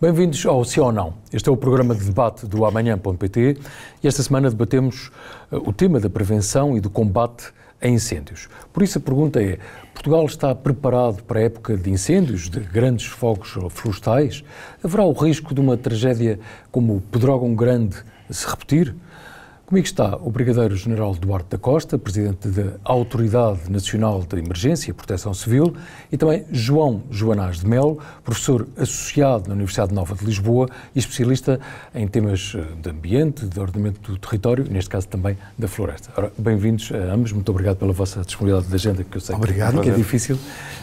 Bem-vindos ao Sim ou Não. Este é o programa de debate do Amanhã.pt e esta semana debatemos eh, o tema da prevenção e do combate a incêndios. Por isso a pergunta é: Portugal está preparado para a época de incêndios, de grandes fogos florestais? Haverá o risco de uma tragédia como o Pedrógão Grande se repetir? Comigo está o Brigadeiro-General Duarte da Costa, Presidente da Autoridade Nacional de Emergência e Proteção Civil, e também João Joanás de Melo, professor associado na Universidade Nova de Lisboa e especialista em temas eh, de ambiente, de ordenamento do território e, neste caso, também da floresta. Ora, bem-vindos a ambos, muito obrigado pela vossa disponibilidade de agenda, que eu sei obrigado. que é difícil.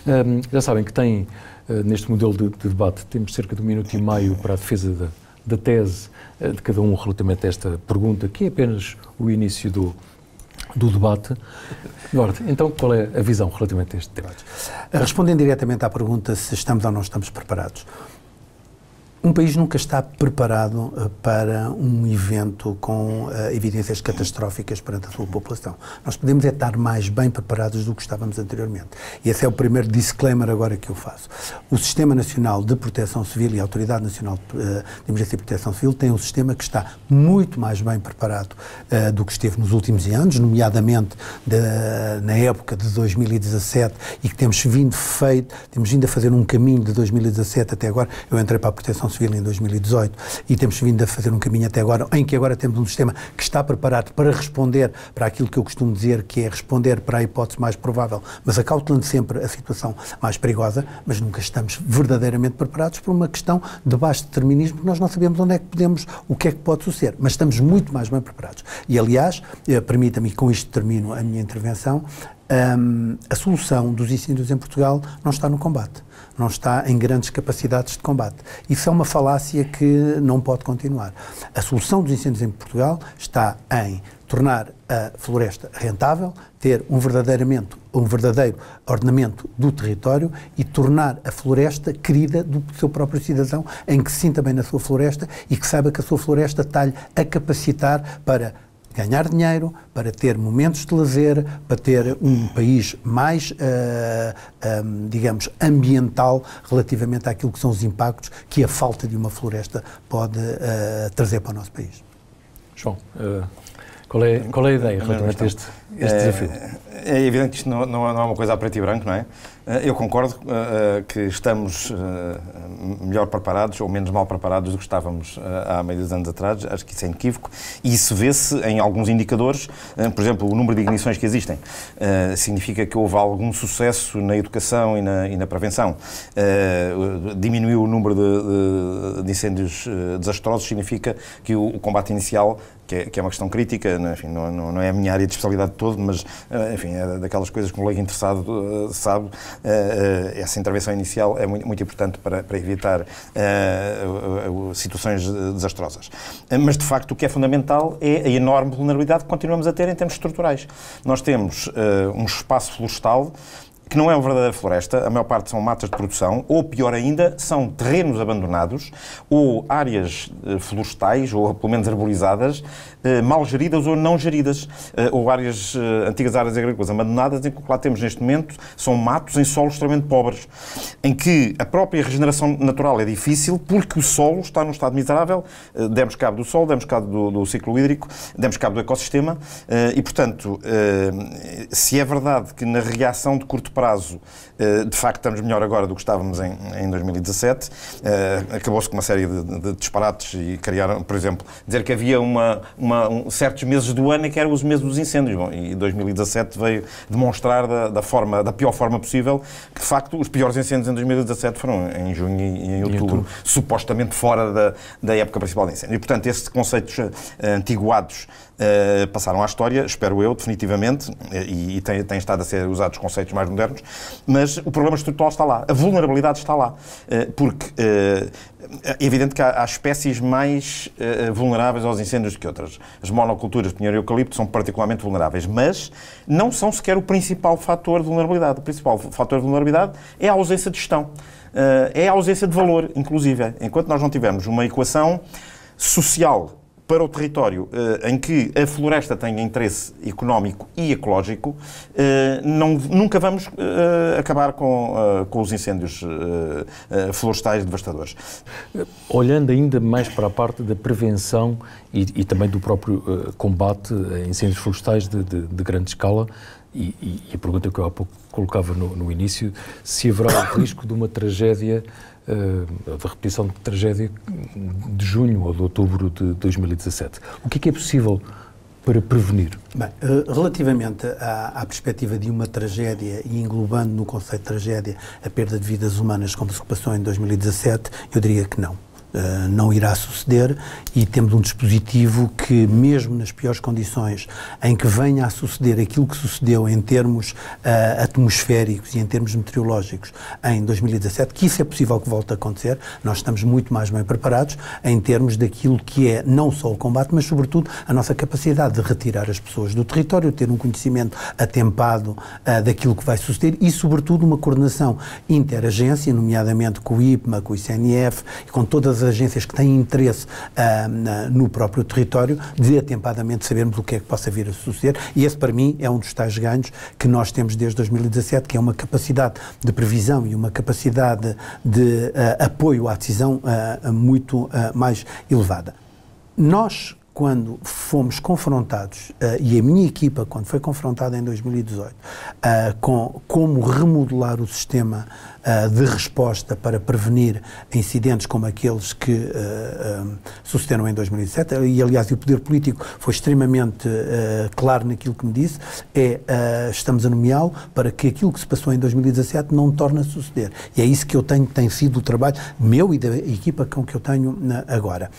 Um, ehm, já sabem que têm, eh, neste modelo de, de debate, temos cerca de um minuto e meio para a defesa da da tese eh, de cada um relativamente a esta pergunta, que é apenas o início do, do debate. Norte, então qual é a visão relativamente a este debate? Respondendo diretamente à pergunta se estamos ou não estamos preparados. Um país nunca está preparado eh, para um evento com eh, evidências catastróficas perante a sua população. Nós podemos é estar mais bem preparados do que estávamos anteriormente. E esse é o primeiro disclaimer agora que eu faço. O Sistema Nacional de Proteção Civil e a Autoridade Nacional de eh, Emergência e Proteção Civil tem um sistema que está muito mais bem preparado uh, do que esteve nos últimos anos, nomeadamente de, na época de 2017 e que temos vindo feito, temos vindo a fazer um caminho de 2017 até agora. Eu entrei para a Proteção civil em 2018 e temos vindo a fazer um caminho até agora, em que agora temos um sistema que está preparado para responder para aquilo que eu costumo dizer, que é responder para a hipótese mais provável, mas acautelando sempre a situação mais perigosa, mas nunca estamos verdadeiramente preparados por uma questão de baixo determinismo, que nós não sabemos onde é que podemos, o que é que pode suceder, mas estamos muito mais bem preparados. E, aliás, eh, permita-me, com isto termino a minha intervenção, um, a solução dos incêndios em Portugal não está no combate não está em grandes capacidades de combate. Isso é uma falácia que não pode continuar. A solução dos incêndios em Portugal está em tornar a floresta rentável, ter um, verdadeiramente, um verdadeiro ordenamento do território e tornar a floresta querida do seu próprio cidadão, em que se sinta bem na sua floresta e que saiba que a sua floresta está-lhe a capacitar para ganhar dinheiro, para ter momentos de lazer, para ter um país mais, uh, eh, um, ehm, digamos, ambiental relativamente àquilo que são os impactos que a falta de uma floresta pode uh, trazer para o nosso país. João, uh, qual, é, qual é a ideia relativamente a este, este desafio? É, é evidente que isto não, não, é, não é uma coisa a preto e branco, não é? Eh, eu concordo eh, eh, que estamos melhor preparados ou menos mal preparados do que estávamos há meio dos anos atrás, acho que isso é inequívoco, e isso vê-se em alguns indicadores, por exemplo, o número de ignições que existem. Significa que houve algum sucesso na educação e na, e na prevenção. Diminuiu o número de, de, de incêndios desastrosos, significa que o, o combate inicial que é, que é, uma questão crítica, né? enfim, não, não, é a minha área de especialidade toda, mas enfim, é daquelas coisas que um leigo interessado uh, sabe, eh, eh, essa intervenção inicial é muito, muito importante para, para evitar eh, situações desastrosas. Mas, de facto, o que é fundamental é a enorme vulnerabilidade que continuamos a ter em termos estruturais. Nós temos um espaço florestal que não é uma verdadeira floresta, a maior parte são matas de produção, ou pior ainda, são terrenos abandonados ou áreas eh, florestais, ou pelo menos arborizadas, eh, mal geridas ou não geridas, eh, ou áreas, antigas áreas agrícolas abandonadas, em que lá temos neste momento são matos em solos extremamente pobres, em que a própria regeneração natural é difícil porque o solo está num estado miserável, demos cabo do solo, demos cabo do, do ciclo hídrico, demos cabo do ecossistema, e portanto, se é verdade que na reação de curto prazo, eh, de facto, estamos melhor agora do que estávamos em, 2017. Eh, acabou-se com uma série de, disparates e criaram, por exemplo, dizer que havia uma, uma um, certos meses do ano que eram os meses dos incêndios. Bom, e 2017 veio demonstrar da, da, forma, da pior forma possível que, de facto, os piores incêndios em 2017 foram em junho e em outubro, supostamente fora da, da época principal de incêndio. E, portanto, esses conceitos eh, antiguados eh, passaram à história, espero eu, definitivamente, eh, e, e têm, estado a ser usados conceitos mais modernos, mas o problema estrutural está lá, a vulnerabilidade está lá, uh, porque uh, é evidente que há, há espécies mais uh, vulneráveis aos incêndios do que outras. As monoculturas, pinheiro e eucalipto, são particularmente vulneráveis, mas não são sequer o principal fator de vulnerabilidade. O principal fator de vulnerabilidade é a ausência de gestão, uh, é a ausência de valor, inclusive. Enquanto nós não tivermos uma equação social para o território eh, em que a floresta tem interesse económico e ecológico, eh, não, nunca vamos eh, acabar com, com os incêndios florestais devastadores. Olhando ainda mais para a parte da prevenção e, e também do próprio combate a incêndios florestais de, de, de grande escala, e, e, a pergunta que eu há pouco colocava no, no início, se haverá o risco de uma tragédia eh, da repetição de tragédia de junho ou de outubro de 2017. O que é que é possível para prevenir? Bem, eh, relativamente à, à, perspectiva de uma tragédia e englobando no conceito de tragédia a perda de vidas humanas como se passou em 2017, eu diria que não. Eh, não irá suceder e temos um dispositivo que, mesmo nas piores condições em que venha a suceder aquilo que sucedeu em termos uh, atmosféricos e em termos meteorológicos em 2017, que isso é possível que volte a acontecer, nós estamos muito mais bem preparados em termos daquilo que é não só o combate, mas sobretudo a nossa capacidade de retirar as pessoas do território, ter um conhecimento atempado uh, daquilo que vai suceder e, sobretudo, uma coordenação interagência, nomeadamente com o IPMA, com o ICNF e com todas as agências que têm interesse ah, na, no próprio território, de atempadamente sabermos o que é que possa vir a suceder. E esse, para mim, é um dos tais ganhos que nós temos desde 2017, que é uma capacidade de previsão e uma capacidade de ah, apoio à decisão ah, muito mais elevada. Nós, quando fomos confrontados, uh, e a minha equipa, quando foi confrontada em 2018, uh, eh, com como remodelar o sistema uh, de resposta para prevenir incidentes como aqueles que sucederam em 2017 e aliás, o poder político foi extremamente claro naquilo que me disse, é estamos a nomeá-lo para que aquilo que se passou em 2017 não torne a suceder. E é isso que eu tenho, tem sido o trabalho meu e da equipa com que eu tenho agora.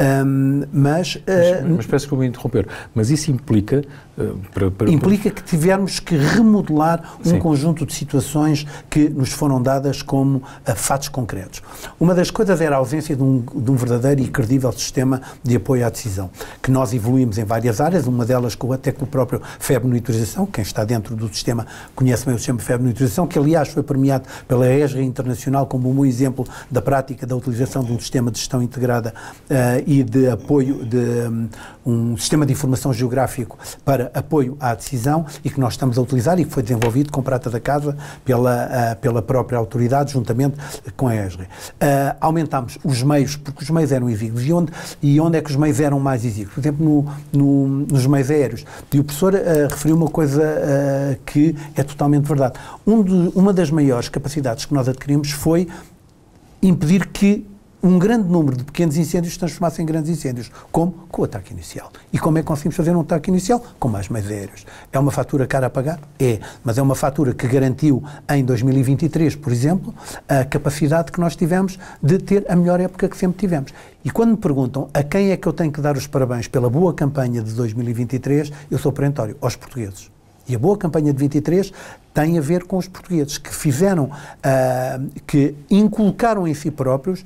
Um, mas, uh, mas, mas ah, peço que eu me interromper, mas isso implica eh, para, para, Implica que tivermos que remodelar um sim. conjunto de situações que nos foram dadas como eh, fatos concretos. Uma das coisas era a ausência de um, de um, verdadeiro e credível sistema de apoio à decisão, que nós evoluímos em várias áreas, uma delas com, até com o próprio FEB Monitorização, quem está dentro do sistema conhece bem o sistema FEB Monitorização, que aliás foi premiado pela ESRA Internacional como um bom exemplo da prática da utilização de um sistema de gestão integrada uh, e de apoio, de um, um sistema de informação geográfico para para apoio à decisão e que nós estamos a utilizar e que foi desenvolvido com prata da casa pela, uh, pela própria autoridade, juntamente com a ESRE. Uh, aumentámos os meios, porque os meios eram exíguos. E onde, e onde é que os meios eram mais exíguos? Por exemplo, no, no, nos meios aéreos. E o professor uh, referiu uma coisa eh, que é totalmente verdade. Um de, uma das maiores capacidades que nós adquirimos foi impedir que um grande número de pequenos incêndios se transformassem em grandes incêndios. Como? Com o ataque inicial. E como é que conseguimos fazer um ataque inicial? Com mais meios aéreos. É uma fatura cara a pagar? É. Mas é uma fatura que garantiu em 2023, por exemplo, a capacidade que nós tivemos de ter a melhor época que sempre tivemos. E quando me perguntam a quem é que eu tenho que dar os parabéns pela boa campanha de 2023, eu sou perentório, aos portugueses. E a boa campanha de 23 tem a ver com os portugueses que fizeram, uh, que inculcaram em si próprios uh,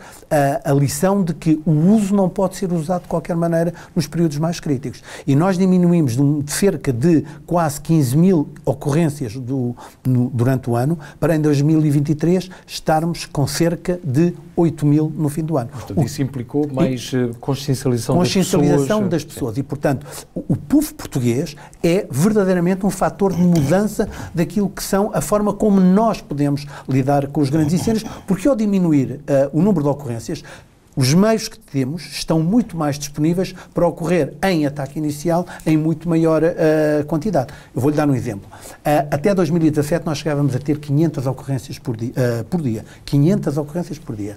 a lição de que o uso não pode ser usado de qualquer maneira nos períodos mais críticos. E nós diminuímos de, cerca de quase 15 mil ocorrências do, no, durante o ano para em 2023 estarmos com cerca de 8 mil no fim do ano. Portanto, isso implicou mais e, eh, consciencialização, consciencialização das pessoas. das pessoas. E, portanto, o, o português é verdadeiramente um fator fator de mudança daquilo que são a forma como nós podemos lidar com os grandes incêndios, porque ao diminuir uh, o número de ocorrências, os meios que temos estão muito mais disponíveis para ocorrer em ataque inicial em muito maior uh, quantidade. Eu vou-lhe dar um exemplo. Uh, até 2017 nós chegávamos a ter 500 ocorrências por, di uh, por dia. 500 ocorrências por dia.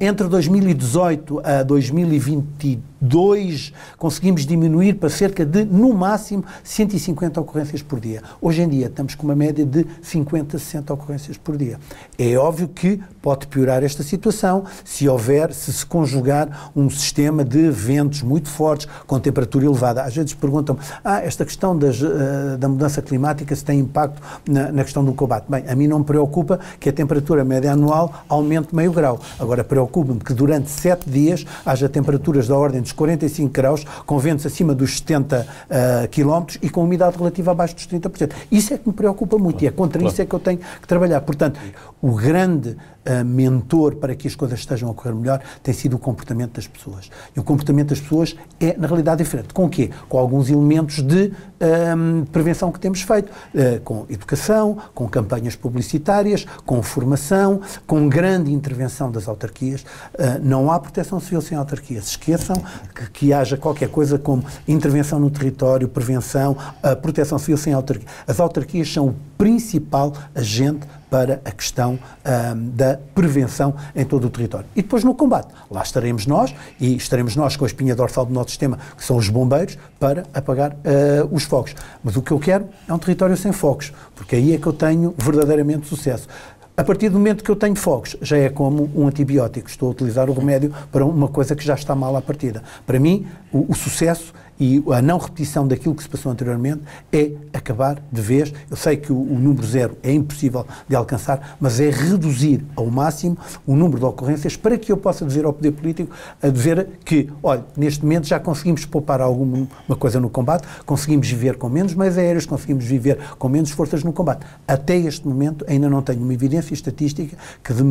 entre 2018 a 2023, 2, conseguimos diminuir para cerca de, no máximo, 150 ocorrências por dia. Hoje em dia estamos com uma média de 50, 60 ocorrências por dia. É óbvio que pode piorar esta situação se houver, se se conjugar um sistema de ventos muito fortes, com temperatura elevada. Às vezes perguntam ah, esta questão das, eh, da mudança climática se tem impacto na, na questão do combate. Bem, a mim não me preocupa que a temperatura média anual aumente meio grau. Agora, preocupa-me que durante sete dias haja temperaturas da ordem de dos 45 graus, com ventos acima dos 70 uh, km e com umidade relativa abaixo dos 30%. Isso é que me preocupa muito claro, e é contra claro. isso é que eu tenho que trabalhar. Portanto, o grande uh, mentor para que as coisas estejam a correr melhor tem sido o comportamento das pessoas. E o comportamento das pessoas é, na realidade, diferente. Com o quê? Com alguns elementos de hum, prevenção que temos feito, uh, com educação, com campanhas publicitárias, com formação, com grande intervenção das autarquias. Uh, não há proteção civil sem Se Esqueçam que, que haja qualquer coisa como intervenção no território, prevenção, proteção civil sem autarquia. As autarquias são o principal agente para a questão um, da prevenção em todo o território. E depois no combate, lá estaremos nós, e estaremos nós com a espinha dorsal do nosso sistema, que são os bombeiros, para apagar uh, os focos Mas o que eu quero é um território sem focos porque aí é que eu tenho verdadeiramente sucesso. A partir do momento que eu tenho fogos, já é como um antibiótico. Estou a utilizar o remédio para uma coisa que já está mal à partida. Para mim, o, o sucesso e a não repetição daquilo que se passou anteriormente é acabar de vez. Eu sei que o, o, número zero é impossível de alcançar, mas é reduzir ao máximo o número de ocorrências para que eu possa dizer ao poder político a dizer que, olha, neste momento já conseguimos poupar alguma coisa no combate, conseguimos viver com menos meios aéreos, conseguimos viver com menos forças no combate. Até este momento ainda não tenho uma evidência evidência estatística que, que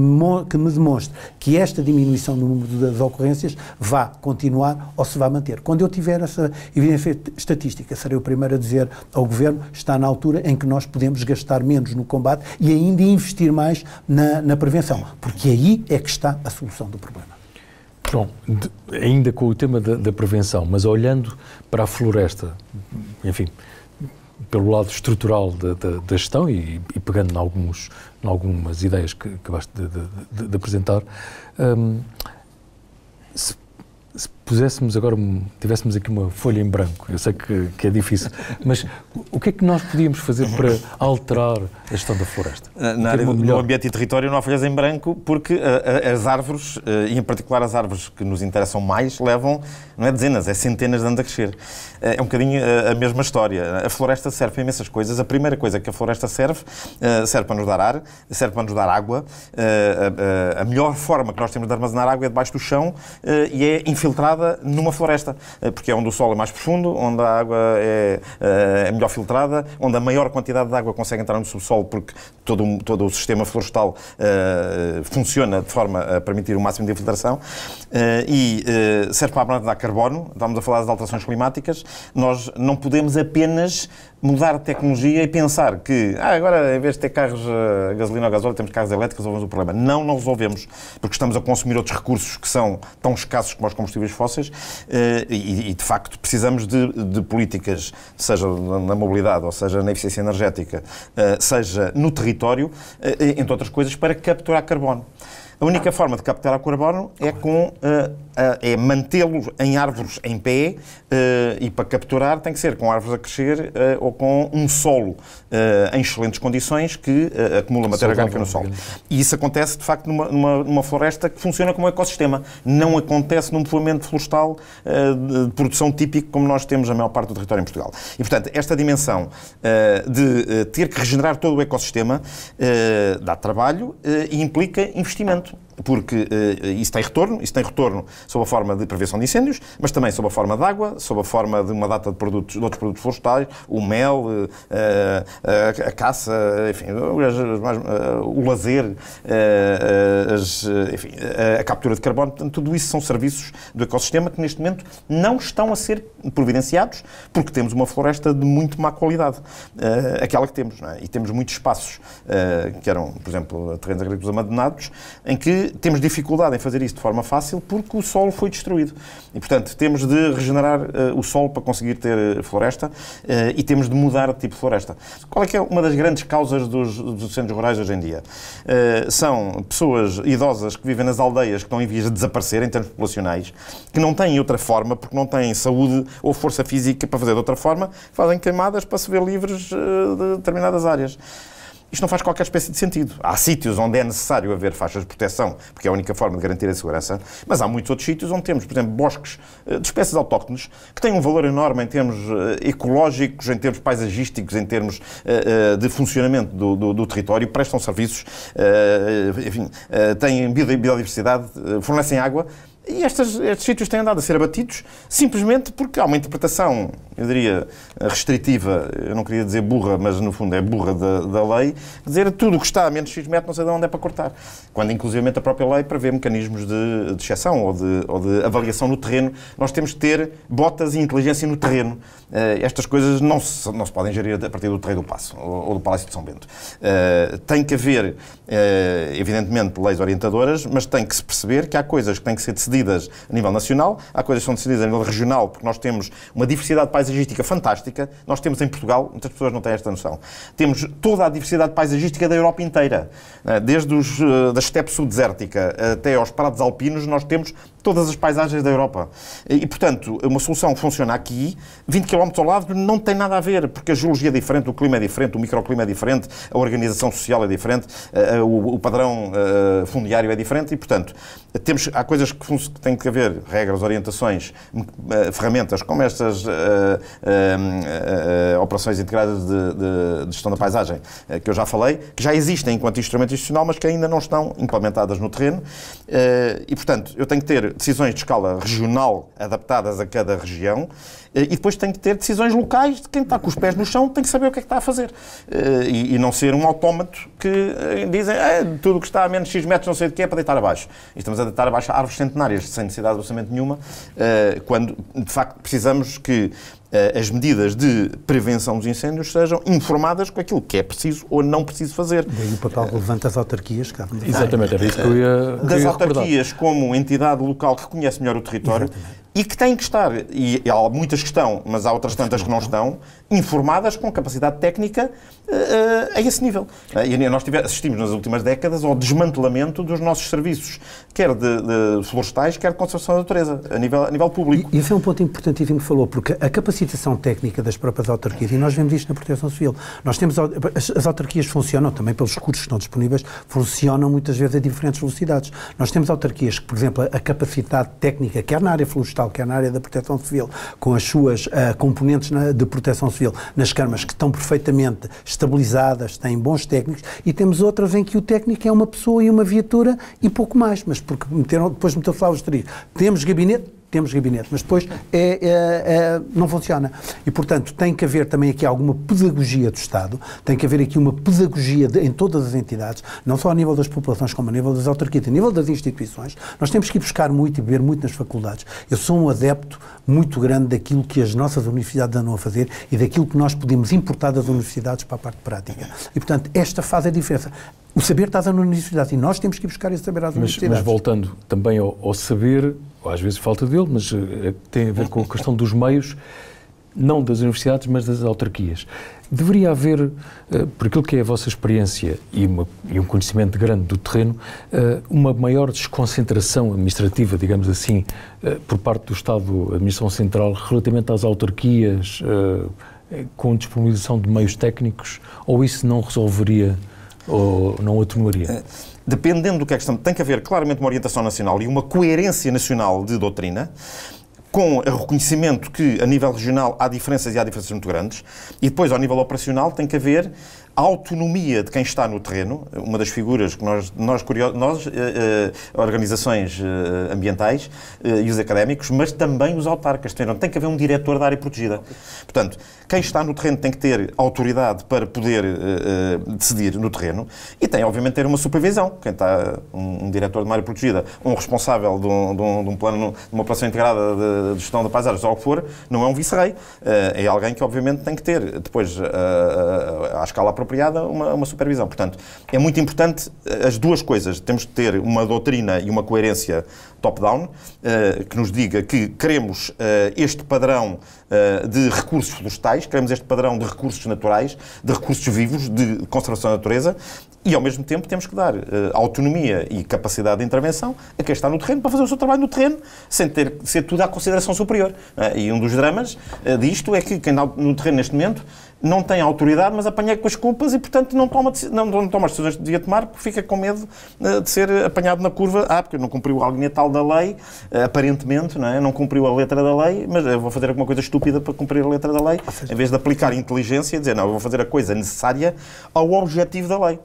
me demonstre que esta diminuição no número das ocorrências vá continuar ou se vá manter. Quando eu tiver essa evidência estatística, serei o primeiro a dizer ao Governo está na altura em que nós podemos gastar menos no combate e ainda investir mais na, na prevenção, porque aí é que está a solução do problema. João, ainda com o tema da, da, prevenção, mas olhando para a floresta, enfim, pelo lado estrutural da, da, da gestão e, e, pegando em, alguns, em algumas ideias que acabaste de, de, de, apresentar, um, se, se puséssemos agora, tivéssemos aqui uma folha em branco, eu sei que, que é difícil, mas o que é que nós podíamos fazer para alterar a gestão da floresta? Na área, do no ambiente e território não há folhas em branco porque eh, eh, as árvores, eh, e em particular as árvores que nos interessam mais, levam, não é dezenas, é centenas de anos a crescer. É um bocadinho a, a mesma história. A floresta serve para imensas coisas. A primeira coisa que a floresta serve, serve para nos dar ar, serve para nos dar água. A melhor forma que nós temos de armazenar água é debaixo do chão e é infiltrada numa floresta, eh, porque é onde o solo é mais profundo, onde a água é, eh, é melhor filtrada, onde a maior quantidade de água consegue entrar no subsolo, porque todo, todo o sistema florestal eh, funciona de forma a permitir o máximo de infiltração, e certo serve para a abundância de carbono, estamos a falar das alterações climáticas, nós não podemos apenas mudar a tecnologia e pensar que ah, agora em vez de ter carros ah, a gasolina ou gasóleo temos carros elétricos, resolvemos o problema. Não, não resolvemos, porque estamos a consumir outros recursos que são tão escassos como os combustíveis fósseis eh, e, de facto precisamos de, de políticas, seja na mobilidade ou seja na eficiência energética, eh, seja no território, eh, entre outras coisas, para capturar carbono. A única tá. forma de capturar o carbono é tá com uh, uh, é mantê-lo em árvores em pé uh, e para capturar tem que ser com árvores a crescer ou com um solo em excelentes condições que acumula matéria orgânica no solo. E isso acontece de facto numa, numa, numa, floresta que funciona como um ecossistema. Não acontece num povoamento florestal de produção típico como nós temos a maior parte do território em Portugal. E portanto esta dimensão de ter que regenerar todo o ecossistema dá trabalho e implica investimento. продолжим. porque uh, isso tem retorno, isso tem retorno sob a forma de prevenção de incêndios, mas também sob a forma de água, sob a forma de uma data de, produtos, de outros produtos florestais, o mel, uh, uh, a caça, enfim, o lazer, as, enfim, a captura de carbono, portanto, tudo isso são serviços do ecossistema que neste momento não estão a ser providenciados porque temos uma floresta de muito má qualidade, aquela que temos, é? e temos muitos espaços que eram, por exemplo, terrenos agrícolas abandonados, em que temos dificuldade em fazer isso de forma fácil porque o solo foi destruído. E, portanto, temos de regenerar uh, o solo para conseguir ter eh, floresta uh, e temos de mudar de tipo de floresta. Qual é que é uma das grandes causas dos, dos centros rurais hoje em dia? Uh, são pessoas idosas que vivem nas aldeias que estão em vias de desaparecer em termos populacionais, que não têm outra forma porque não têm saúde ou força física para fazer de outra forma, fazem queimadas para se ver livres de determinadas áreas. Isto não faz qualquer espécie de sentido. Há sítios onde é necessário haver faixas de proteção, porque é a única forma de garantir a segurança, mas há muitos outros sítios onde temos, por exemplo, bosques eh, de espécies autóctones que têm um valor enorme em termos eh, ecológicos, em termos paisagísticos, em termos eh, de funcionamento do, do, do território, prestam serviços, enfim, têm biodiversidade, fornecem água. E estes, estes sítios têm andado a ser abatidos simplesmente porque há uma interpretação, eu diria, restritiva, eu não queria dizer burra, mas no fundo é burra da, da lei, dizer tudo o que está a menos X metros não sei de onde é para cortar. Quando inclusivamente a própria lei prevê mecanismos de, de exceção ou de, ou de avaliação no terreno, nós temos que ter botas e inteligência no terreno. Uh, estas coisas não se, não se podem gerir a partir do Terreiro do Passo ou, ou do Palácio de São Bento. Uh, tem que haver, uh, evidentemente, leis orientadoras, mas tem que se perceber que há coisas que têm que ser decididas decididas a nível nacional, há coisas que são decididas a nível regional, porque nós temos uma diversidade paisagística fantástica. Nós temos em Portugal, muitas pessoas não têm esta noção, temos toda a diversidade paisagística da Europa inteira. Eh, desde os, eh, da estepe subdesértica até aos prados alpinos, nós temos todas as paisagens da Europa. E, portanto, uma solução funciona aqui, 20 km ao lado não tem nada a ver, porque a geologia é diferente, o clima é diferente, o microclima é diferente, a organização social é diferente, eh, eh, o padrão eh, fundiário é diferente e, portanto, temos, há coisas que têm que haver, regras, orientações, ferramentas, como estas operações integradas de, de, de, gestão da paisagem, que eu já falei, que já existem enquanto instrumento institucional, mas que ainda não estão implementadas no terreno. e, portanto, eu tenho que ter decisões de escala regional adaptadas a cada região eh, e depois tem que ter decisões locais de quem está com os pés no chão tem que saber o que é que está a fazer eh, e, e não ser um autómato que eh, dizem ah, tudo o que está a menos X metros não sei de que é para deitar abaixo. E estamos a deitar abaixo árvores centenárias sem necessidade de orçamento nenhuma quando de facto precisamos que eh, as medidas de prevenção dos incêndios sejam informadas com aquilo que é preciso ou não preciso fazer. Daí para tal relevante as autarquias, Carlos. Exatamente, era é isso que eu ia. Das autarquias como entidade local que conhece melhor o território, Exatamente e que têm que estar, e há muitas que estão, mas há outras tantas que não estão, informadas com capacidade técnica uh, a esse nível. Uh, e nós tivemos, assistimos nas últimas décadas ao desmantelamento dos nossos serviços, quer de, de florestais, quer de conservação da natureza, a nível, a nível público. E esse é um ponto importantíssimo que falou, porque a capacitação técnica das próprias autarquias, e nós vemos isto na Proteção Civil, nós temos, as, as autarquias funcionam, também pelos recursos que estão disponíveis, funcionam muitas vezes a diferentes velocidades. Nós temos autarquias que, por exemplo, a capacidade técnica, quer na área florestal, que é na área da Proteção Civil, com as suas uh, componentes na, de Proteção Civil nas câmaras que estão perfeitamente estabilizadas, têm bons técnicos, e temos outras em que o técnico é uma pessoa e uma viatura e pouco mais, mas porque meteram, depois meteram-se lá os três. Temos gabinete, temos gabinete, mas depois é, é, é, não funciona. E, portanto, tem que haver também aqui alguma pedagogia do Estado, tem que haver aqui uma pedagogia de, em todas as entidades, não só a nível das populações, como a nível das autarquias, a nível das instituições. Nós temos que ir buscar muito e beber muito nas faculdades. Eu sou um adepto muito grande daquilo que as nossas universidades andam a fazer e daquilo que nós podemos importar das universidades para a parte prática. E, portanto, esta faz a é diferença. O saber está na universidade e nós temos que ir buscar esse saber às mas, universidades. Mas voltando também ao, ao saber ou às vezes falta dele, mas eh, tem a ver com a questão dos meios, não das universidades, mas das autarquias. Deveria haver, eh, por aquilo que é a vossa experiência e, uma, e um conhecimento grande do terreno, eh, uma maior desconcentração administrativa, digamos assim, por parte do Estado, Administração Central, relativamente às autarquias, com disponibilização de meios técnicos, ou isso não resolveria ou não atenuaria? É dependendo do que é que estamos, tem que haver claramente uma orientação nacional e uma coerência nacional de doutrina com o reconhecimento que a nível regional há diferenças e há diferenças muito grandes, e depois ao nível operacional tem que haver a autonomia de quem está no terreno, uma das figuras que nós, nós, nós eh, eh, organizações eh, ambientais eh, e os académicos, mas também os autarcas. Terão. Tem que haver um diretor da área protegida. Portanto, quem está no terreno tem que ter autoridade para poder eh, eh, decidir no terreno e tem, obviamente, ter uma supervisão. Quem está, um, um diretor de uma área protegida, um responsável de um, de um, de um plano, de uma operação integrada de, de gestão da paisagem, ou o que for, não é um vice-rei. é alguém que, obviamente, tem que ter depois uh, à escala própria apropriada uma, uma supervisão. Portanto, é muito importante eh, as duas coisas. Temos de ter uma doutrina e uma coerência top-down, eh, que nos diga que queremos eh, este padrão eh, de recursos florestais, queremos este padrão de recursos naturais, de recursos vivos, de conservação da natureza, e ao mesmo tempo temos que dar autonomia e capacidade de intervenção a quem está no terreno para fazer o seu trabalho no terreno, sem ter que ser tudo à consideração superior. É? E um dos dramas disto é que quem está no terreno neste momento não tem autoridade, mas apanha com as culpas e, portanto, não toma, não, não toma as decisões que devia tomar porque fica com medo de ser apanhado na curva, ah, porque não cumpriu a linha tal da lei, aparentemente, não, é? não cumpriu a letra da lei, mas eu vou fazer alguma coisa estúpida para cumprir a letra da lei, em vez de aplicar inteligência e dizer, não, eu vou fazer a coisa necessária ao objetivo da lei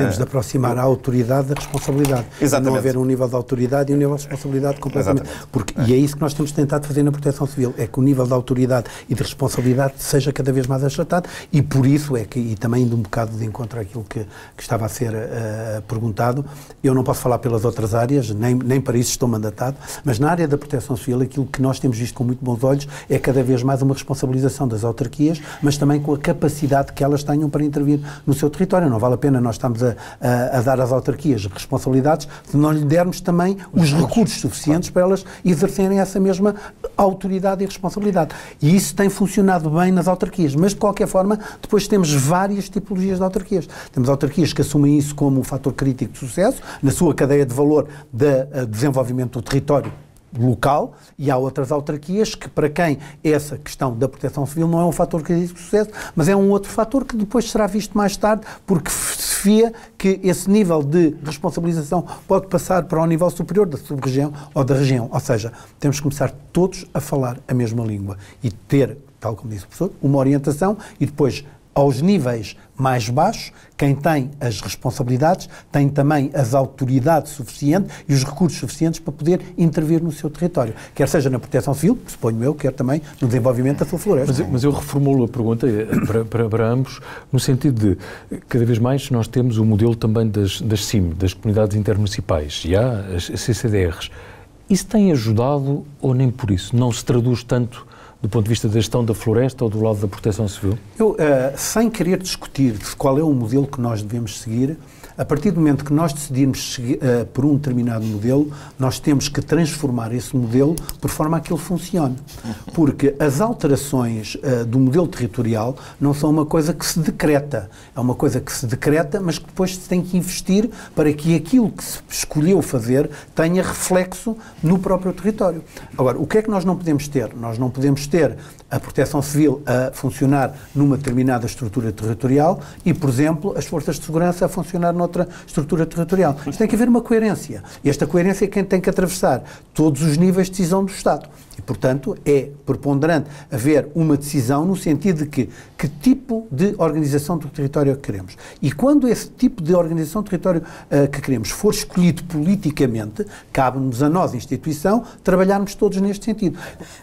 temos eh, de aproximar a autoridade da responsabilidade. Exatamente. Não haver um nível de autoridade e um nível de responsabilidade completamente. Porque, é. E é isso que nós temos tentado fazer na proteção civil, é que o nível de autoridade e de responsabilidade seja cada vez mais achatado e por isso é que, e também indo um bocado de encontro àquilo que, que estava a ser uh, perguntado, eu não posso falar pelas outras áreas, nem, nem para isso estou mandatado, mas na área da proteção civil aquilo que nós temos visto com muito bons olhos é cada vez mais uma responsabilização das autarquias, mas também com a capacidade que elas tenham para intervir no seu território. Não vale a pena nós estamos a, a, a dar às autarquias responsabilidades se não lhe dermos também os, os recursos, suficientes para elas exercerem essa mesma autoridade e responsabilidade. E isso tem funcionado bem nas autarquias, mas de qualquer forma, depois temos várias tipologias de autarquias. Temos autarquias que assumem isso como um fator crítico de sucesso, na sua cadeia de valor de eh, desenvolvimento do território local e há outras autarquias que, para quem essa questão da proteção civil não é um fator que de sucesso, mas é um outro fator que depois será visto mais tarde, porque se fia que esse nível de responsabilização pode passar para o nível superior da sub-região ou da região. Ou seja, temos que começar todos a falar a mesma língua e ter, tal como disse o professor, uma orientação e depois aos níveis mais baixos, quem tem as responsabilidades tem também as autoridades suficientes e os recursos suficientes para poder intervir no seu território, quer seja na proteção civil, que suponho eu, quer também no desenvolvimento da sua floresta. Mas, mas eu reformulo a pergunta eh, para, para, para, ambos, no sentido de, cada vez mais nós temos o modelo também das, das CIM, das comunidades intermunicipais, e há as CCDRs. Isso tem ajudado ou nem por isso? Não se traduz tanto do ponto de vista da gestão da floresta ou do lado da proteção civil? Eu, uh, sem querer discutir qual é o modelo que nós devemos seguir, a partir do momento que nós decidimos eh, por um determinado modelo, nós temos que transformar esse modelo por forma a que ele funcione. Porque as alterações eh, do modelo territorial não são uma coisa que se decreta. É uma coisa que se decreta, mas que depois se tem que investir para que aquilo que se escolheu fazer tenha reflexo no próprio território. Agora, o que é que nós não podemos ter? Nós não podemos ter a proteção civil a funcionar numa determinada estrutura territorial e, por exemplo, as forças de segurança a funcionar noutra outra estrutura territorial. Mas tem que haver uma coerência. E esta coerência é quem tem que atravessar todos os níveis de decisão do Estado. E, portanto, é preponderante haver uma decisão no sentido de que, que tipo de organização do território é que queremos. E quando esse tipo de organização do território uh, que queremos for escolhido politicamente, cabe-nos a nós, instituição, trabalharmos todos neste sentido.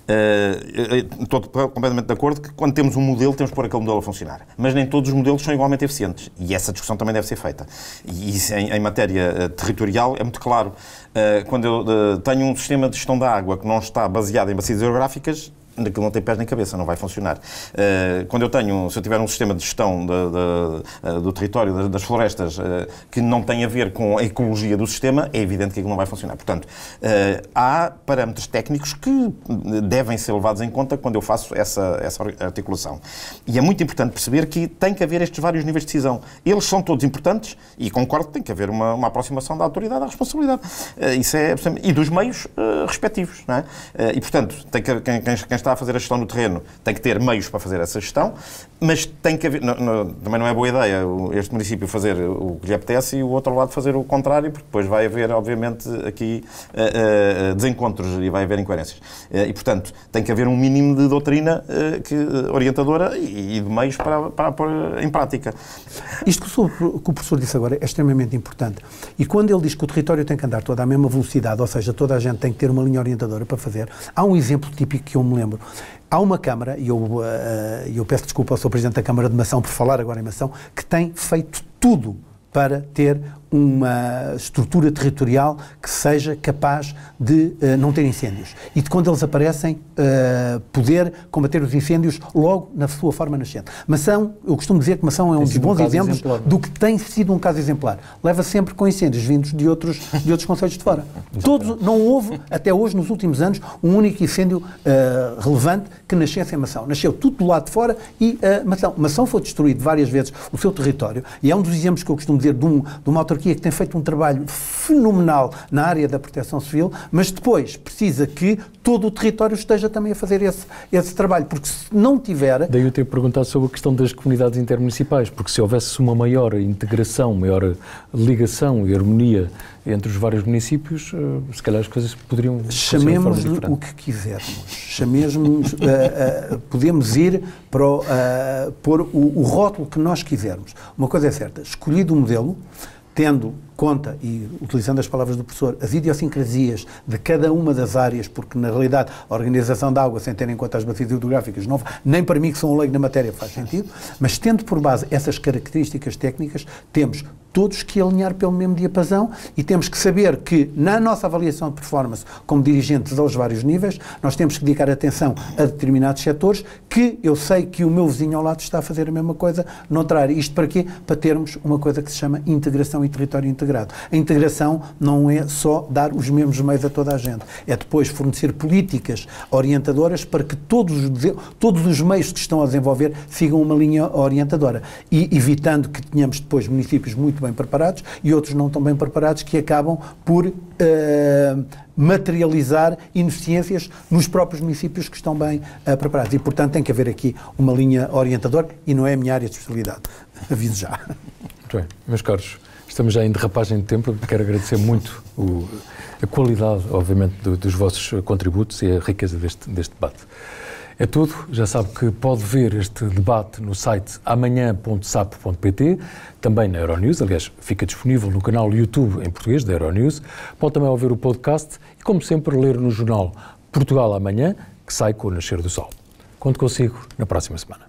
Uh, estou completamente de acordo que quando temos um modelo, temos que pôr aquele modelo a funcionar. Mas nem todos os modelos são igualmente eficientes. E essa discussão também deve ser feita. E isso em, em matéria eh, territorial é muito claro. Uh, quando eu tenho um sistema de gestão da água que não está baseado nomeado em bacias hidrográficas, naquilo não tem pés nem cabeça, não vai funcionar. Eh, quando eu tenho, se eu tiver um sistema de gestão de, de, eh, do território, das florestas, eh, que não tem a ver com a ecologia do sistema, é evidente que aquilo não vai funcionar. Portanto, há parâmetros técnicos que devem ser levados em conta quando eu faço essa, essa articulação. E é muito importante perceber que tem que haver estes vários níveis de decisão. Eles são todos importantes e concordo que tem que haver uma, uma aproximação da autoridade à responsabilidade. Isso é, e dos meios respectivos. Não é? E, portanto, tem que, quem, quem está a fazer a gestão do terreno tem que ter meios para fazer essa gestão, mas tem que haver. Não, não, também não é boa ideia este município fazer o que lhe apetece e o outro lado fazer o contrário, porque depois vai haver, obviamente, aqui uh, uh, desencontros e vai haver incoerências. Uh, e, portanto, tem que haver um mínimo de doutrina que, orientadora e, e, de meios para, para pôr em prática. Isto que o, que o professor disse agora é extremamente importante. E quando ele diz que o território tem que andar toda à mesma velocidade, ou seja, toda a gente tem que ter uma linha orientadora para fazer, há um exemplo típico que eu me lembro Há uma Câmara, e eu, uh, eu peço desculpa ao Sr. Presidente da Câmara de Mação por falar agora em Mação, que tem feito tudo para ter uma estrutura territorial que seja capaz de uh, não ter incêndios e de quando eles aparecem uh, poder combater os incêndios logo na sua forma nascente. Mação, eu costumo dizer que Mação é um dos bons um exemplos exemplar. É? do que tem sido um caso exemplar. Leva sempre com incêndios vindos de outros, de outros conselhos de fora. Todos, não houve, até hoje, nos últimos anos, um único incêndio uh, relevante que nascesse em Mação. Nasceu tudo do lado de fora e Mação. Mação foi destruído várias vezes o seu território e é um dos exemplos que eu costumo dizer de, um, de uma autarquia autarquia que tem feito um trabalho fenomenal na área da proteção civil, mas depois precisa que todo o território esteja também a fazer esse, esse trabalho, porque se não tiver. Daí eu ter perguntado sobre a questão das comunidades intermunicipais, porque se houvesse uma maior integração, maior ligação e harmonia entre os vários municípios, eh, se calhar as coisas poderiam Chamemos ser o que quisermos. Chamemos, uh, eh, uh, eh, podemos ir para o, uh, pôr o, o rótulo que nós quisermos. Uma coisa é certa, escolhido o modelo, tendo conta, e utilizando as palavras do professor, as idiosincrasias de cada uma das áreas, porque na realidade a organização da água, sem ter em conta as bacias hidrográficas, não, nem para mim que sou um leigo na matéria faz sentido, mas tendo por base essas características técnicas, temos todos que alinhar pelo mesmo diapasão e temos que saber que na nossa avaliação de performance como dirigentes aos vários níveis, nós temos que dedicar atenção a determinados setores que eu sei que o meu vizinho ao lado está a fazer a mesma coisa, não trair isto para quê? Para termos uma coisa que se chama integração e território integrado integrado. A integração não é só dar os mesmos meios a toda a gente, é depois fornecer políticas orientadoras para que todos, todos os meios que estão a desenvolver sigam uma linha orientadora e evitando que tenhamos depois municípios muito bem preparados e outros não tão bem preparados que acabam por. Uh, materializar ineficiências nos próprios municípios que estão bem uh, preparados. E, portanto, tem que haver aqui uma linha orientadora e não é a minha área de especialidade. Aviso já. Muito bem, meus caros. Estamos já em derrapagem de tempo. Quero agradecer muito o, a qualidade, obviamente, do, dos vossos contributos e a riqueza deste, deste debate. É tudo. Já sabe que pode ver este debate no site amanhã.sapo.pt, também na Euronews. Aliás, fica disponível no canal YouTube em português da Euronews. Pode também ouvir o podcast e, como sempre, ler no jornal Portugal Amanhã, que sai com o nascer do sol. Conto consigo na próxima semana.